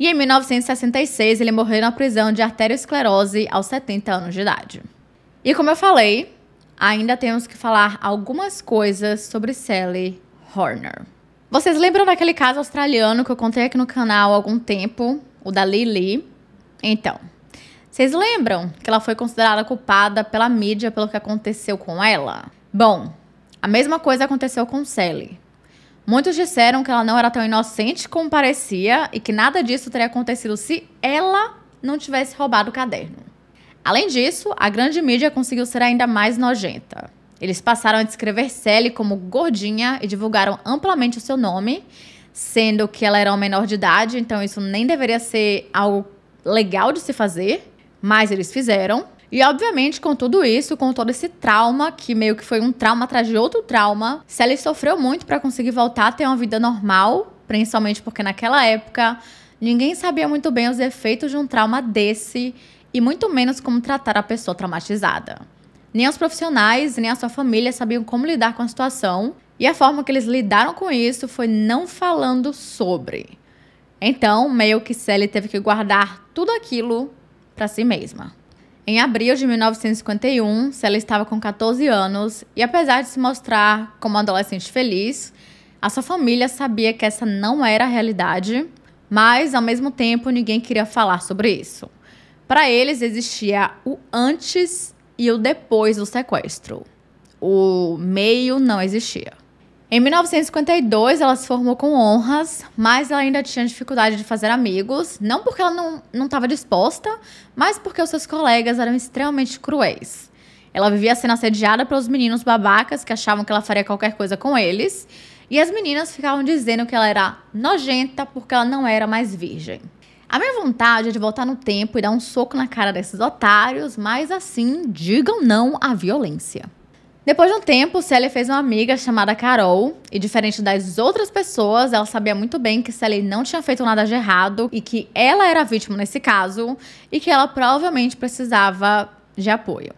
E em 1966, ele morreu na prisão de arteriosclerose aos 70 anos de idade. E como eu falei, ainda temos que falar algumas coisas sobre Sally Horner. Vocês lembram daquele caso australiano que eu contei aqui no canal há algum tempo, o da Lily? Então, vocês lembram que ela foi considerada culpada pela mídia pelo que aconteceu com ela? Bom, a mesma coisa aconteceu com Sally. Muitos disseram que ela não era tão inocente como parecia e que nada disso teria acontecido se ela não tivesse roubado o caderno. Além disso, a grande mídia conseguiu ser ainda mais nojenta. Eles passaram a descrever Sally como gordinha e divulgaram amplamente o seu nome, sendo que ela era uma menor de idade, então isso nem deveria ser algo legal de se fazer, mas eles fizeram. E obviamente, com tudo isso, com todo esse trauma, que meio que foi um trauma atrás de outro trauma, Sally sofreu muito para conseguir voltar a ter uma vida normal, principalmente porque naquela época ninguém sabia muito bem os efeitos de um trauma desse e muito menos como tratar a pessoa traumatizada. Nem os profissionais, nem a sua família sabiam como lidar com a situação, e a forma que eles lidaram com isso foi não falando sobre. Então, meio que Sally teve que guardar tudo aquilo para si mesma. Em abril de 1951, Sally estava com 14 anos e, apesar de se mostrar como uma adolescente feliz, a sua família sabia que essa não era a realidade, mas ao mesmo tempo ninguém queria falar sobre isso. Para eles existia o antes e o depois do sequestro. O meio não existia. Em 1952, ela se formou com honras, mas ela ainda tinha dificuldade de fazer amigos, não porque ela não estava disposta, mas porque os seus colegas eram extremamente cruéis. Ela vivia sendo assediada pelos meninos babacas que achavam que ela faria qualquer coisa com eles, e as meninas ficavam dizendo que ela era nojenta porque ela não era mais virgem. A minha vontade é de voltar no tempo e dar um soco na cara desses otários, mas assim, digam não à violência. Depois de um tempo, Sally fez uma amiga chamada Carol, e diferente das outras pessoas, ela sabia muito bem que Sally não tinha feito nada de errado e que ela era vítima nesse caso e que ela provavelmente precisava de apoio.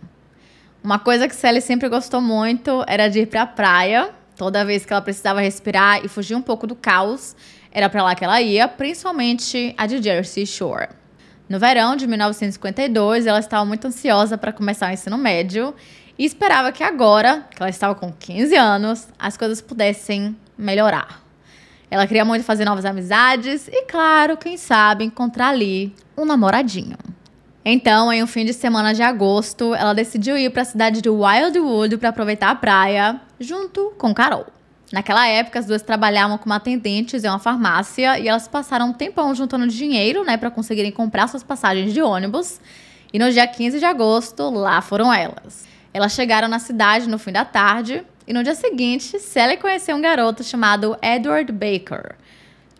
Uma coisa que Sally sempre gostou muito era de ir a praia. Toda vez que ela precisava respirar e fugir um pouco do caos, era para lá que ela ia, principalmente a de Jersey Shore. No verão de 1952, ela estava muito ansiosa para começar o ensino médio e esperava que agora, que ela estava com 15 anos, as coisas pudessem melhorar. Ela queria muito fazer novas amizades e, claro, quem sabe encontrar ali um namoradinho. Então, em um fim de semana de agosto, ela decidiu ir para a cidade de Wildwood para aproveitar a praia, junto com Carol. Naquela época, as duas trabalhavam como atendentes em uma farmácia e elas passaram um tempão juntando dinheiro, né, para conseguirem comprar suas passagens de ônibus. E no dia 15 de agosto, lá foram elas. Elas chegaram na cidade no fim da tarde e no dia seguinte, Sally conheceu um garoto chamado Edward Baker.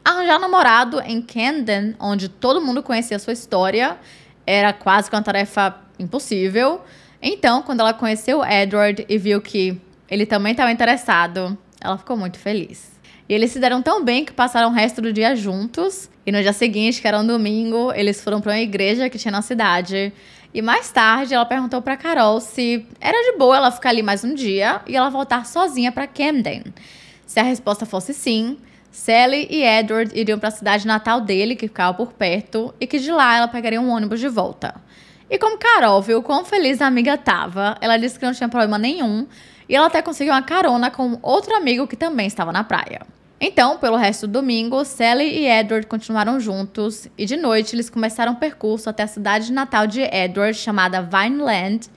Arranjar namorado em Camden, onde todo mundo conhecia sua história, era quase que uma tarefa impossível. Então, quando ela conheceu Edward e viu que ele também estava interessado, ela ficou muito feliz. E eles se deram tão bem que passaram o resto do dia juntos. E no dia seguinte, que era um domingo, eles foram para uma igreja que tinha na cidade. E mais tarde, ela perguntou para Carol se era de boa ela ficar ali mais um dia e ela voltar sozinha para Camden. Se a resposta fosse sim, Sally e Edward iriam para a cidade natal dele, que ficava por perto, e que de lá ela pegaria um ônibus de volta. E como Carol viu quão feliz a amiga tava, ela disse que não tinha problema nenhum, e ela até conseguiu uma carona com outro amigo que também estava na praia. Então, pelo resto do domingo, Sally e Edward continuaram juntos e de noite eles começaram o um percurso até a cidade natal de Edward, chamada Vineland,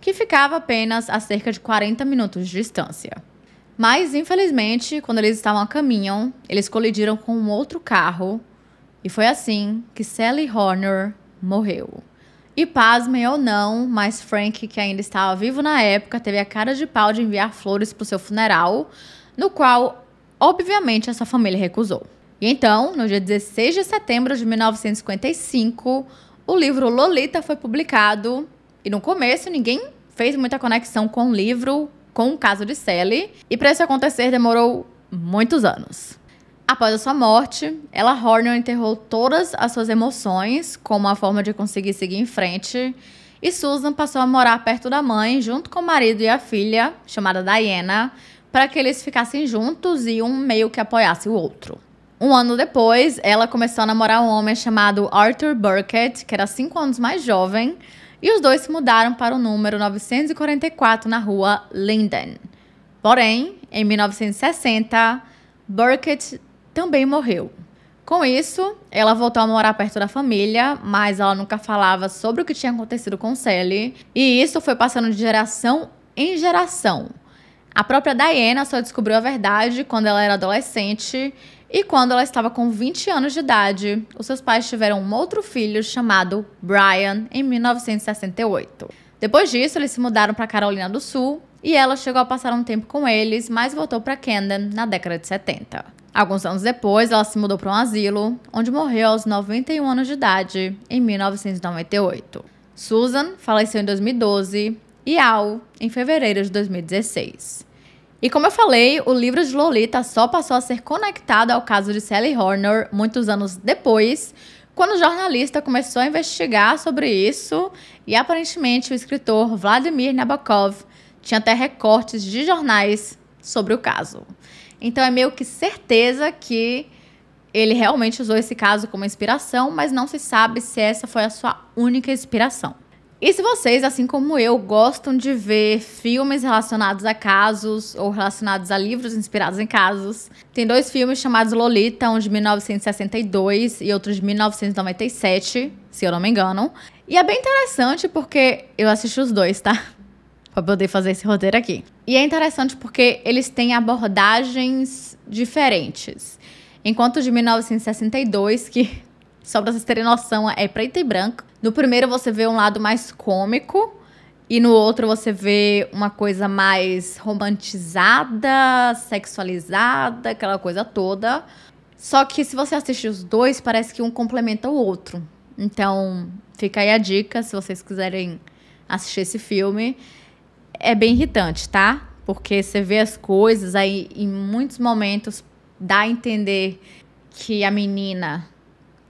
que ficava apenas a cerca de 40 minutos de distância. Mas, infelizmente, quando eles estavam a caminho, eles colidiram com um outro carro e foi assim que Sally Horner morreu. E pasmem ou não, mas Frank, que ainda estava vivo na época, teve a cara de pau de enviar flores para o seu funeral, no qual Obviamente, essa família recusou. E então, no dia 16 de setembro de 1955, o livro Lolita foi publicado e no começo ninguém fez muita conexão com o livro, com o caso de Sally, e para isso acontecer demorou muitos anos. Após a sua morte, ela Horner enterrou todas as suas emoções como uma forma de conseguir seguir em frente, e Susan passou a morar perto da mãe, junto com o marido e a filha, chamada Diana, para que eles ficassem juntos e um meio que apoiasse o outro. Um ano depois, ela começou a namorar um homem chamado Arthur Burkett, que era cinco anos mais jovem, e os dois se mudaram para o número 944 na rua Linden. Porém, em 1960, Burkett também morreu. Com isso, ela voltou a morar perto da família, mas ela nunca falava sobre o que tinha acontecido com Sally, e isso foi passando de geração em geração. A própria Diana só descobriu a verdade quando ela era adolescente e quando ela estava com 20 anos de idade, os seus pais tiveram um outro filho chamado Brian em 1968. Depois disso, eles se mudaram para Carolina do Sul e ela chegou a passar um tempo com eles, mas voltou para Camden na década de 70. Alguns anos depois, ela se mudou para um asilo, onde morreu aos 91 anos de idade em 1998. Susan faleceu em 2012 e em fevereiro de 2016. E como eu falei, o livro de Lolita só passou a ser conectado ao caso de Sally Horner muitos anos depois, quando o jornalista começou a investigar sobre isso e aparentemente o escritor Vladimir Nabokov tinha até recortes de jornais sobre o caso. Então é meio que certeza que ele realmente usou esse caso como inspiração, mas não se sabe se essa foi a sua única inspiração. E se vocês, assim como eu, gostam de ver filmes relacionados a casos ou relacionados a livros inspirados em casos, tem dois filmes chamados Lolita, um de 1962 e outro de 1997, se eu não me engano. E é bem interessante porque eu assisti os dois, tá? pra poder fazer esse roteiro aqui. E é interessante porque eles têm abordagens diferentes. Enquanto o de 1962, que só pra vocês terem noção, é preto e branco. No primeiro você vê um lado mais cômico. E no outro você vê uma coisa mais romantizada, sexualizada, aquela coisa toda. Só que se você assistir os dois, parece que um complementa o outro. Então, fica aí a dica, se vocês quiserem assistir esse filme. É bem irritante, tá? Porque você vê as coisas aí, em muitos momentos, dá a entender que a menina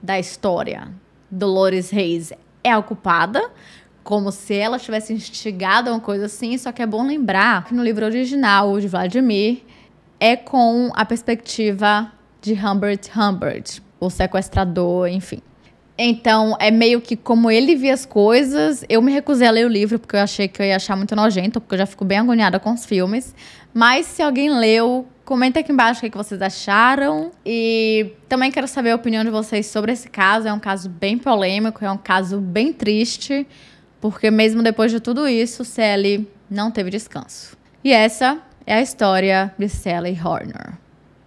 da história, Dolores Reis é a culpada, como se ela tivesse instigado uma coisa assim, só que é bom lembrar que no livro original de Vladimir é com a perspectiva de Humbert Humbert, o sequestrador, enfim. Então, é meio que como ele via as coisas. Eu me recusei a ler o livro porque eu achei que eu ia achar muito nojento, porque eu já fico bem agoniada com os filmes. Mas se alguém leu Comenta aqui embaixo o que, vocês acharam. E também quero saber a opinião de vocês sobre esse caso. É um caso bem polêmico, é um caso bem triste, porque mesmo depois de tudo isso, Sally não teve descanso. E essa é a história de Sally Horner.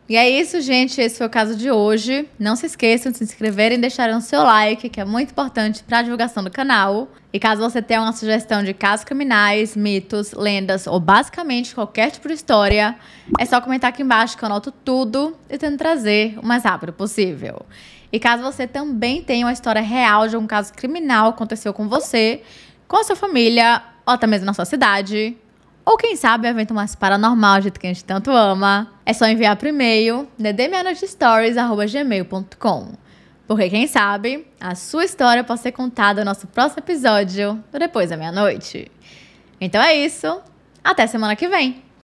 E é isso, gente. Esse foi o caso de hoje. Não se esqueçam de se inscreverem e deixarem o seu like, que é muito importante para a divulgação do canal. E caso você tenha uma sugestão de casos criminais, mitos, lendas ou basicamente qualquer tipo de história, é só comentar aqui embaixo que eu anoto tudo e tento trazer o mais rápido possível. E caso você também tenha uma história real de um caso criminal que aconteceu com você, com a sua família ou até mesmo na sua cidade, ou quem sabe o evento mais paranormal, jeito que a gente tanto ama. É só enviar por e-mail gmail.com Porque quem sabe, a sua história pode ser contada no nosso próximo episódio, depois da meia-noite. Então é isso. Até semana que vem.